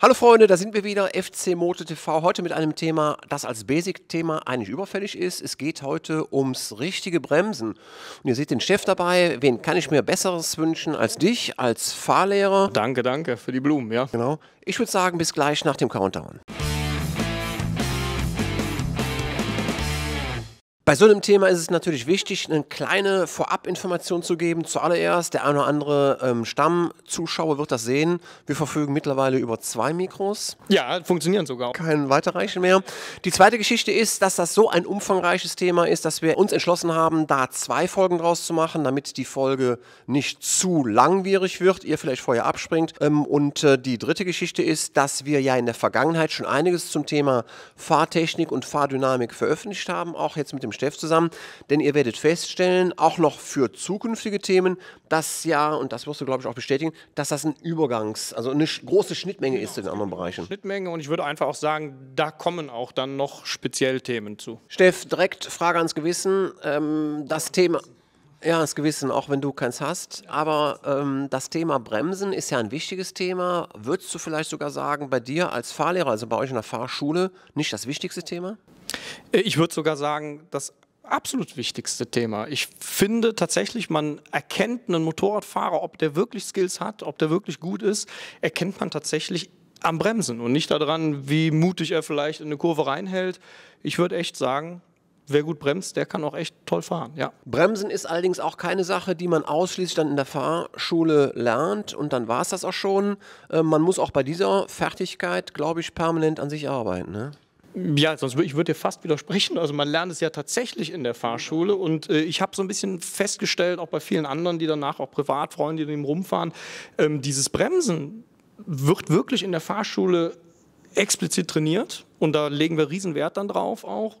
Hallo Freunde, da sind wir wieder, FC Moto TV, heute mit einem Thema, das als Basic-Thema eigentlich überfällig ist. Es geht heute ums richtige Bremsen. Und ihr seht den Chef dabei, wen kann ich mir Besseres wünschen als dich, als Fahrlehrer? Danke, danke für die Blumen, ja. Genau. Ich würde sagen, bis gleich nach dem Countdown. Bei so einem Thema ist es natürlich wichtig, eine kleine Vorabinformation zu geben. Zuallererst, der eine oder andere ähm, Stammzuschauer wird das sehen. Wir verfügen mittlerweile über zwei Mikros. Ja, funktionieren sogar. Kein weiterreichen mehr. Die zweite Geschichte ist, dass das so ein umfangreiches Thema ist, dass wir uns entschlossen haben, da zwei Folgen draus zu machen, damit die Folge nicht zu langwierig wird, ihr vielleicht vorher abspringt. Ähm, und äh, die dritte Geschichte ist, dass wir ja in der Vergangenheit schon einiges zum Thema Fahrtechnik und Fahrdynamik veröffentlicht haben, auch jetzt mit dem Steff zusammen, denn ihr werdet feststellen, auch noch für zukünftige Themen, dass ja, und das wirst du, glaube ich, auch bestätigen, dass das ein Übergangs-, also eine große Schnittmenge genau, ist in anderen Bereichen. Schnittmenge und ich würde einfach auch sagen, da kommen auch dann noch speziell Themen zu. Steff, direkt Frage ans Gewissen. Ähm, das Thema. Ja, das Gewissen, auch wenn du keins hast. Aber ähm, das Thema Bremsen ist ja ein wichtiges Thema. Würdest du vielleicht sogar sagen, bei dir als Fahrlehrer, also bei euch in der Fahrschule, nicht das wichtigste Thema? Äh, ich würde sogar sagen, das absolut wichtigste Thema. Ich finde tatsächlich, man erkennt einen Motorradfahrer, ob der wirklich Skills hat, ob der wirklich gut ist, erkennt man tatsächlich am Bremsen und nicht daran, wie mutig er vielleicht in eine Kurve reinhält. Ich würde echt sagen, wer gut bremst, der kann auch echt toll fahren. Ja. Bremsen ist allerdings auch keine Sache, die man ausschließlich dann in der Fahrschule lernt und dann war es das auch schon. Äh, man muss auch bei dieser Fertigkeit, glaube ich, permanent an sich arbeiten. Ne? Ja, sonst würde ich würde dir fast widersprechen. Also man lernt es ja tatsächlich in der Fahrschule und äh, ich habe so ein bisschen festgestellt, auch bei vielen anderen, die danach auch Privatfreunde, die rumfahren, ähm, dieses Bremsen wird wirklich in der Fahrschule explizit trainiert und da legen wir Riesenwert dann drauf auch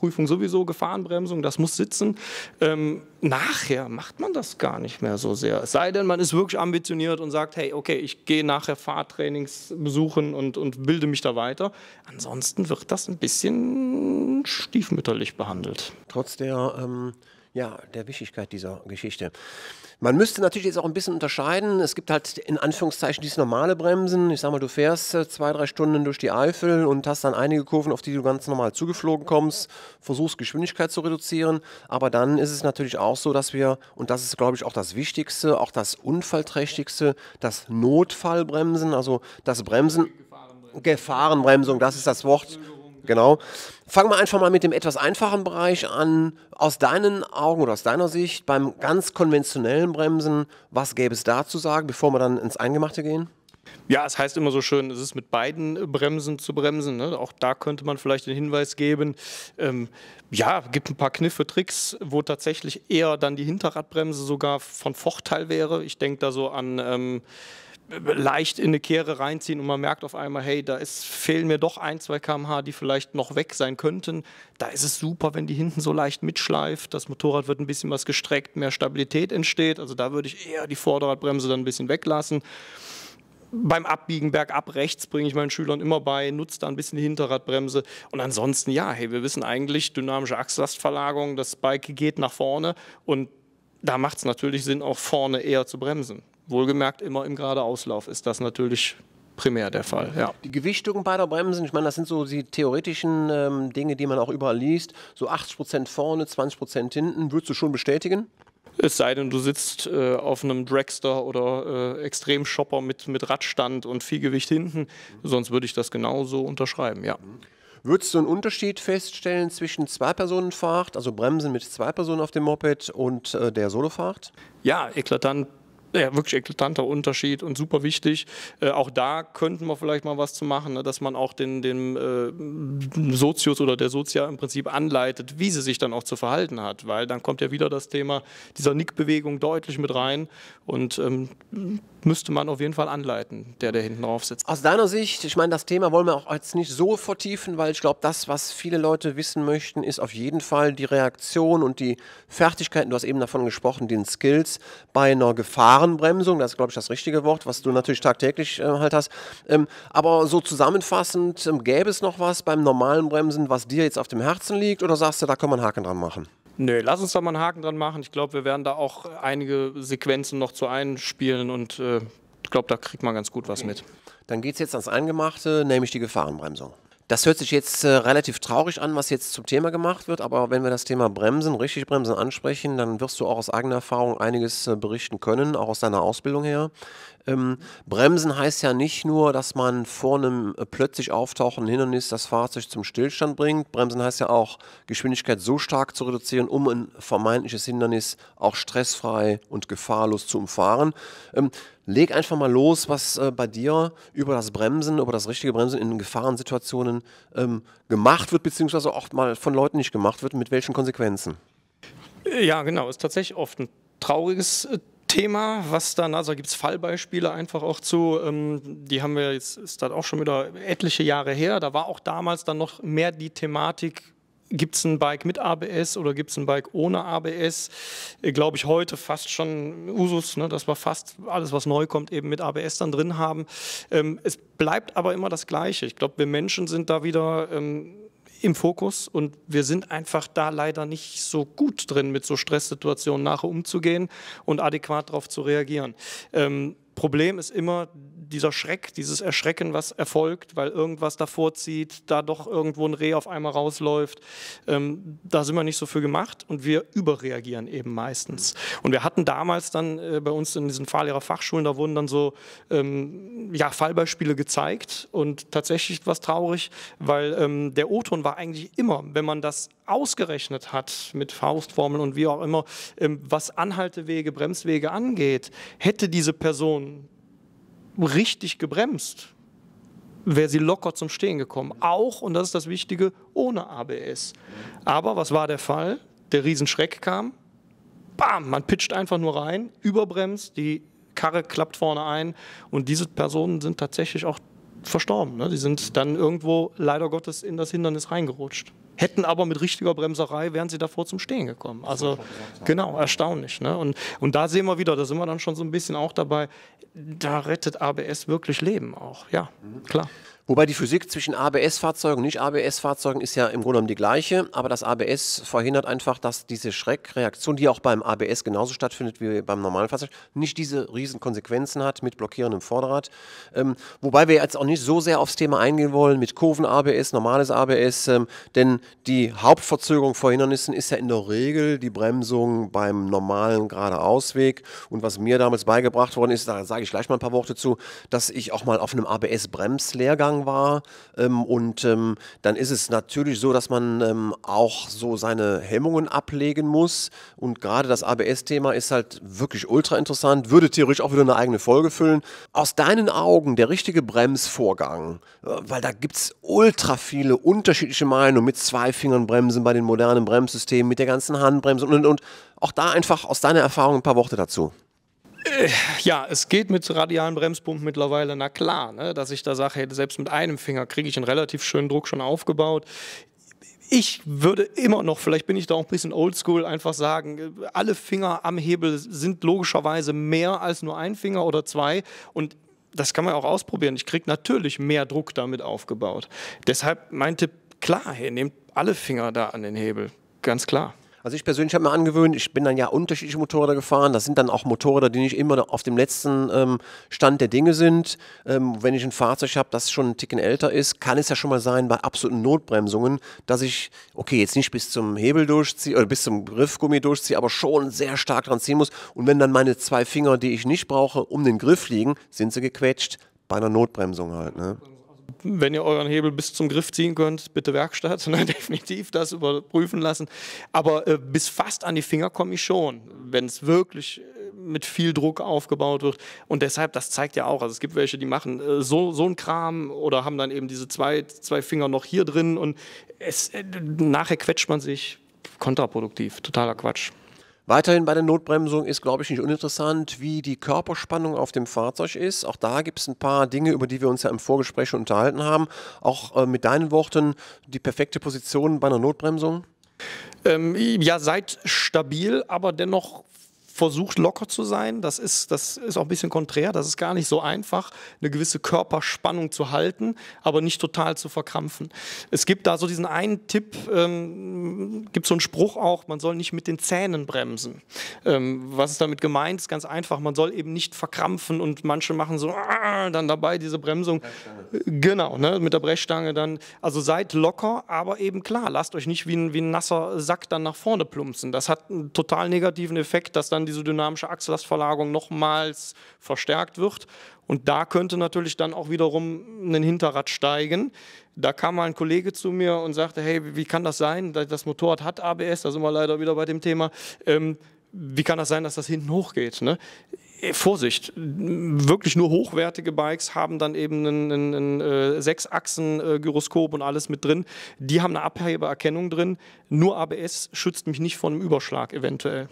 Prüfung sowieso Gefahrenbremsung, das muss sitzen. Ähm, nachher macht man das gar nicht mehr so sehr. Es sei denn, man ist wirklich ambitioniert und sagt, hey, okay, ich gehe nachher Fahrtrainings besuchen und, und bilde mich da weiter. Ansonsten wird das ein bisschen stiefmütterlich behandelt. Trotz der, ähm, ja, der Wichtigkeit dieser Geschichte. Man müsste natürlich jetzt auch ein bisschen unterscheiden. Es gibt halt in Anführungszeichen dieses normale Bremsen. Ich sag mal, du fährst äh, zwei, drei Stunden durch die Eifel und hast dann einige Kurven, auf die du ganz normal zugeflogen kommst, versuchst Geschwindigkeit zu reduzieren. Aber dann ist es natürlich auch so, dass wir, und das ist, glaube ich, auch das Wichtigste, auch das Unfallträchtigste, das Notfallbremsen, also das Bremsen. Gefahrenbremsung, das ist das Wort. Genau. Fangen wir einfach mal mit dem etwas einfachen Bereich an. Aus deinen Augen oder aus deiner Sicht beim ganz konventionellen Bremsen, was gäbe es da zu sagen, bevor wir dann ins Eingemachte gehen? Ja, es heißt immer so schön, es ist mit beiden Bremsen zu bremsen. Ne? Auch da könnte man vielleicht den Hinweis geben. Ähm, ja, gibt ein paar Kniffe, Tricks, wo tatsächlich eher dann die Hinterradbremse sogar von Vorteil wäre. Ich denke da so an. Ähm, leicht in eine Kehre reinziehen und man merkt auf einmal, hey, da ist, fehlen mir doch ein, zwei km/h, die vielleicht noch weg sein könnten. Da ist es super, wenn die hinten so leicht mitschleift. Das Motorrad wird ein bisschen was gestreckt, mehr Stabilität entsteht. Also da würde ich eher die Vorderradbremse dann ein bisschen weglassen. Beim Abbiegen bergab rechts bringe ich meinen Schülern immer bei, nutze da ein bisschen die Hinterradbremse. Und ansonsten, ja, hey, wir wissen eigentlich, dynamische Achslastverlagerung, das Bike geht nach vorne und da macht es natürlich Sinn, auch vorne eher zu bremsen. Wohlgemerkt immer im Geradeauslauf ist das natürlich primär der Fall. Ja. Die Gewichtung beider Bremsen, ich meine, das sind so die theoretischen ähm, Dinge, die man auch überall liest. So 80% vorne, 20% hinten. Würdest du schon bestätigen? Es sei denn, du sitzt äh, auf einem Dragster oder äh, Extremshopper mit, mit Radstand und viel Gewicht hinten. Sonst würde ich das genauso unterschreiben, ja. Würdest du einen Unterschied feststellen zwischen Zwei-Personen-Fahrt, also Bremsen mit zwei Personen auf dem Moped und äh, der Solofahrt? Ja, eklatant ja, wirklich eklatanter Unterschied und super wichtig. Äh, auch da könnten wir vielleicht mal was zu machen, ne, dass man auch den, den äh, Sozius oder der Sozia im Prinzip anleitet, wie sie sich dann auch zu verhalten hat, weil dann kommt ja wieder das Thema dieser Nickbewegung deutlich mit rein und ähm, müsste man auf jeden Fall anleiten, der, da hinten drauf sitzt. Aus deiner Sicht, ich meine, das Thema wollen wir auch jetzt nicht so vertiefen, weil ich glaube, das, was viele Leute wissen möchten, ist auf jeden Fall die Reaktion und die Fertigkeiten, du hast eben davon gesprochen, den Skills bei einer Gefahr Narrenbremsung, das ist, glaube ich, das richtige Wort, was du natürlich tagtäglich äh, halt hast. Ähm, aber so zusammenfassend, ähm, gäbe es noch was beim normalen Bremsen, was dir jetzt auf dem Herzen liegt oder sagst du, da kann man einen Haken dran machen? Nö, lass uns da mal einen Haken dran machen. Ich glaube, wir werden da auch einige Sequenzen noch zu einspielen und äh, ich glaube, da kriegt man ganz gut was mit. Dann geht es jetzt ans Eingemachte, nämlich die Gefahrenbremsung. Das hört sich jetzt äh, relativ traurig an, was jetzt zum Thema gemacht wird, aber wenn wir das Thema Bremsen, richtig Bremsen ansprechen, dann wirst du auch aus eigener Erfahrung einiges äh, berichten können, auch aus deiner Ausbildung her. Ähm, bremsen heißt ja nicht nur, dass man vor einem äh, plötzlich auftauchenden Hindernis das Fahrzeug zum Stillstand bringt. Bremsen heißt ja auch, Geschwindigkeit so stark zu reduzieren, um ein vermeintliches Hindernis auch stressfrei und gefahrlos zu umfahren. Ähm, leg einfach mal los, was äh, bei dir über das Bremsen, über das richtige Bremsen in Gefahrensituationen ähm, gemacht wird, beziehungsweise auch mal von Leuten nicht gemacht wird, mit welchen Konsequenzen. Ja, genau, ist tatsächlich oft ein trauriges Thema. Äh, Thema, was dann, also gibt es Fallbeispiele einfach auch zu, ähm, die haben wir jetzt, ist das auch schon wieder etliche Jahre her, da war auch damals dann noch mehr die Thematik, gibt es ein Bike mit ABS oder gibt es ein Bike ohne ABS? Äh, Glaube ich heute fast schon Usus, ne, dass wir fast alles, was neu kommt, eben mit ABS dann drin haben. Ähm, es bleibt aber immer das Gleiche. Ich glaube, wir Menschen sind da wieder ähm, im Fokus und wir sind einfach da leider nicht so gut drin, mit so Stresssituationen nachher umzugehen und adäquat darauf zu reagieren. Ähm, Problem ist immer dieser Schreck, dieses Erschrecken, was erfolgt, weil irgendwas davor zieht, da doch irgendwo ein Reh auf einmal rausläuft. Ähm, da sind wir nicht so für gemacht und wir überreagieren eben meistens. Und wir hatten damals dann äh, bei uns in diesen Fahrlehrerfachschulen, da wurden dann so ähm, ja, Fallbeispiele gezeigt und tatsächlich was traurig, weil ähm, der O-Ton war eigentlich immer, wenn man das ausgerechnet hat mit Faustformeln und wie auch immer, ähm, was Anhaltewege, Bremswege angeht, hätte diese Person richtig gebremst, wäre sie locker zum Stehen gekommen. Auch, und das ist das Wichtige, ohne ABS. Aber was war der Fall? Der Riesenschreck kam. Bam, man pitcht einfach nur rein, überbremst, die Karre klappt vorne ein und diese Personen sind tatsächlich auch verstorben. Ne? Die sind dann irgendwo leider Gottes in das Hindernis reingerutscht hätten aber mit richtiger Bremserei, wären sie davor zum Stehen gekommen. Also genau, erstaunlich. Ne? Und, und da sehen wir wieder, da sind wir dann schon so ein bisschen auch dabei, da rettet ABS wirklich Leben auch. Ja, mhm. klar. Wobei die Physik zwischen ABS-Fahrzeugen und Nicht-ABS-Fahrzeugen ist ja im Grunde genommen die gleiche, aber das ABS verhindert einfach, dass diese Schreckreaktion, die auch beim ABS genauso stattfindet wie beim normalen Fahrzeug, nicht diese riesen Konsequenzen hat mit blockierendem Vorderrad. Ähm, wobei wir jetzt auch nicht so sehr aufs Thema eingehen wollen mit Kurven-ABS, normales ABS, ähm, denn die Hauptverzögerung vor Hindernissen ist ja in der Regel die Bremsung beim normalen geradeausweg. Und was mir damals beigebracht worden ist, da sage ich gleich mal ein paar Worte zu, dass ich auch mal auf einem ABS-Bremslehrgang war. Ähm, und ähm, dann ist es natürlich so, dass man ähm, auch so seine Hemmungen ablegen muss. Und gerade das ABS-Thema ist halt wirklich ultra interessant, würde theoretisch auch wieder eine eigene Folge füllen. Aus deinen Augen der richtige Bremsvorgang, äh, weil da gibt es ultra viele unterschiedliche Meinungen mit zwei Fingern bremsen bei den modernen Bremssystemen, mit der ganzen Handbremse und, und, und. Auch da einfach aus deiner Erfahrung ein paar Worte dazu. Äh, ja, es geht mit radialen Bremspumpen mittlerweile, na klar, ne, dass ich da sage, hey, selbst mit einem Finger kriege ich einen relativ schönen Druck schon aufgebaut. Ich würde immer noch, vielleicht bin ich da auch ein bisschen oldschool, einfach sagen, alle Finger am Hebel sind logischerweise mehr als nur ein Finger oder zwei. Und das kann man auch ausprobieren. Ich kriege natürlich mehr Druck damit aufgebaut. Deshalb mein Tipp, klar, hey, nehmt alle Finger da an den Hebel, ganz klar. Also ich persönlich habe mir angewöhnt, ich bin dann ja unterschiedliche Motorräder gefahren. Das sind dann auch Motorräder, die nicht immer auf dem letzten ähm, Stand der Dinge sind. Ähm, wenn ich ein Fahrzeug habe, das schon ein Ticken älter ist, kann es ja schon mal sein, bei absoluten Notbremsungen, dass ich, okay, jetzt nicht bis zum Hebel durchziehe oder bis zum Griffgummi durchziehe, aber schon sehr stark dran ziehen muss. Und wenn dann meine zwei Finger, die ich nicht brauche, um den Griff liegen, sind sie gequetscht. Bei einer Notbremsung halt. Ne? Wenn ihr euren Hebel bis zum Griff ziehen könnt, bitte Werkstatt, sondern definitiv das überprüfen lassen. Aber äh, bis fast an die Finger komme ich schon, wenn es wirklich äh, mit viel Druck aufgebaut wird. Und deshalb, das zeigt ja auch, also es gibt welche, die machen äh, so, so einen Kram oder haben dann eben diese zwei, zwei Finger noch hier drin und es, äh, nachher quetscht man sich kontraproduktiv. Totaler Quatsch. Weiterhin bei der Notbremsung ist, glaube ich, nicht uninteressant, wie die Körperspannung auf dem Fahrzeug ist. Auch da gibt es ein paar Dinge, über die wir uns ja im Vorgespräch schon unterhalten haben. Auch äh, mit deinen Worten die perfekte Position bei einer Notbremsung. Ähm, ja, seid stabil, aber dennoch versucht locker zu sein. Das ist, das ist auch ein bisschen konträr. Das ist gar nicht so einfach, eine gewisse Körperspannung zu halten, aber nicht total zu verkrampfen. Es gibt da so diesen einen Tipp, ähm, gibt so einen Spruch auch, man soll nicht mit den Zähnen bremsen. Ähm, was ist damit gemeint? Ist ganz einfach. Man soll eben nicht verkrampfen und manche machen so äh, dann dabei diese Bremsung. Genau, ne, mit der Brechstange dann. Also seid locker, aber eben klar, lasst euch nicht wie ein, wie ein nasser Sack dann nach vorne plumpsen. Das hat einen total negativen Effekt, dass dann die diese dynamische Achslastverlagerung nochmals verstärkt wird. Und da könnte natürlich dann auch wiederum ein Hinterrad steigen. Da kam mal ein Kollege zu mir und sagte, hey, wie kann das sein? Das Motorrad hat ABS, da sind wir leider wieder bei dem Thema. Ähm, wie kann das sein, dass das hinten hochgeht? Ne? Äh, Vorsicht, wirklich nur hochwertige Bikes haben dann eben ein, ein, ein äh, Sechsachsen-Gyroskop äh, und alles mit drin. Die haben eine Abhebererkennung drin. Nur ABS schützt mich nicht vor einem Überschlag eventuell.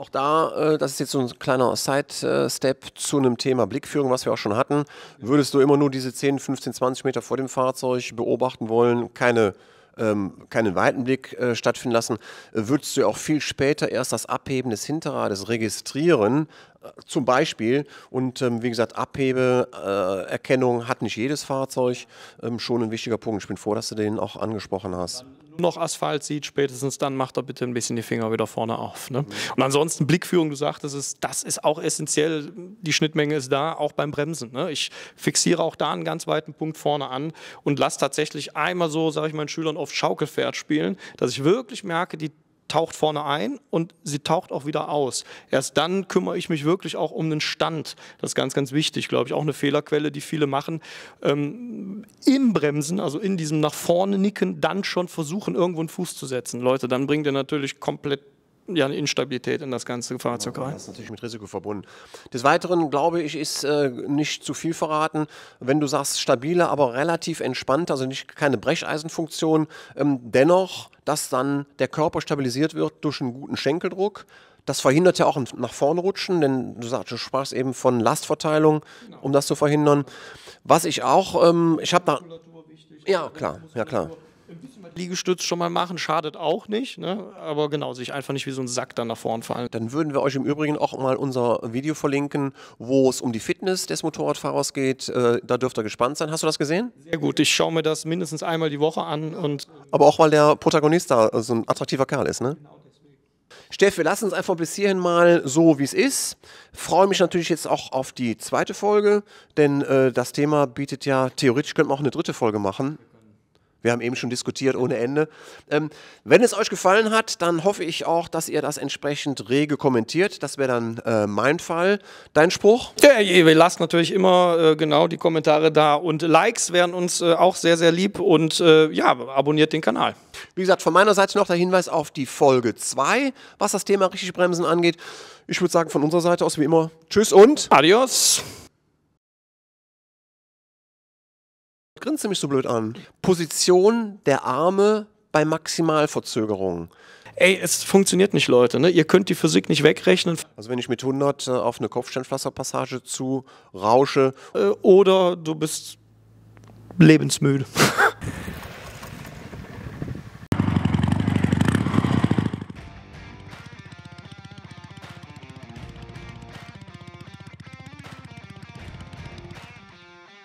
Auch da, äh, das ist jetzt so ein kleiner Side-Step zu einem Thema Blickführung, was wir auch schon hatten. Würdest du immer nur diese 10, 15, 20 Meter vor dem Fahrzeug beobachten wollen, keine ähm, keinen weiten Blick äh, stattfinden lassen, würdest du auch viel später erst das Abheben des Hinterrades registrieren, äh, zum Beispiel. Und ähm, wie gesagt, Abhebeerkennung äh, hat nicht jedes Fahrzeug, ähm, schon ein wichtiger Punkt. Ich bin froh, dass du den auch angesprochen hast noch Asphalt sieht, spätestens dann macht er bitte ein bisschen die Finger wieder vorne auf. Ne? Und ansonsten Blickführung, du sagtest es, das ist auch essentiell. Die Schnittmenge ist da, auch beim Bremsen. Ne? Ich fixiere auch da einen ganz weiten Punkt vorne an und lasse tatsächlich einmal so, sage ich meinen Schülern, auf Schaukelpferd spielen, dass ich wirklich merke, die taucht vorne ein und sie taucht auch wieder aus. Erst dann kümmere ich mich wirklich auch um den Stand. Das ist ganz, ganz wichtig, glaube ich. Auch eine Fehlerquelle, die viele machen. Ähm, Im Bremsen, also in diesem nach vorne nicken, dann schon versuchen, irgendwo einen Fuß zu setzen. Leute, dann bringt ihr natürlich komplett ja, eine Instabilität in das ganze Fahrzeug rein. Das ist natürlich mit Risiko verbunden. Des Weiteren, glaube ich, ist äh, nicht zu viel verraten, wenn du sagst, stabile, aber relativ entspannt, also nicht, keine Brecheisenfunktion, ähm, dennoch, dass dann der Körper stabilisiert wird durch einen guten Schenkeldruck. Das verhindert ja auch ein nach vorne rutschen, denn du, sagst, du sprachst eben von Lastverteilung, genau. um das zu verhindern. Was ich auch, ähm, ich habe da... Ja, klar, ja klar ein bisschen mal Liegestütz schon mal machen, schadet auch nicht. Ne? Aber genau, sich einfach nicht wie so ein Sack dann nach vorn fallen. Dann würden wir euch im Übrigen auch mal unser Video verlinken, wo es um die Fitness des Motorradfahrers geht. Äh, da dürft ihr gespannt sein. Hast du das gesehen? Sehr gut. Ich schaue mir das mindestens einmal die Woche an. Und Aber auch, weil der Protagonist da so ein attraktiver Kerl ist, ne? Genau Steff, wir lassen es einfach bis hierhin mal so, wie es ist. Freue mich natürlich jetzt auch auf die zweite Folge, denn äh, das Thema bietet ja, theoretisch könnte man auch eine dritte Folge machen. Wir haben eben schon diskutiert ohne Ende. Ähm, wenn es euch gefallen hat, dann hoffe ich auch, dass ihr das entsprechend rege kommentiert. Das wäre dann äh, mein Fall. Dein Spruch? Ja, wir lassen natürlich immer äh, genau die Kommentare da und Likes wären uns äh, auch sehr, sehr lieb und äh, ja, abonniert den Kanal. Wie gesagt, von meiner Seite noch der Hinweis auf die Folge 2, was das Thema richtig bremsen angeht. Ich würde sagen, von unserer Seite aus wie immer, tschüss und adios. grinst du mich so blöd an? Position der Arme bei Maximalverzögerung. Ey, es funktioniert nicht, Leute. Ne? Ihr könnt die Physik nicht wegrechnen. Also wenn ich mit 100 äh, auf eine Kopfsteinpflasterpassage zu rausche. Äh, oder du bist lebensmüde.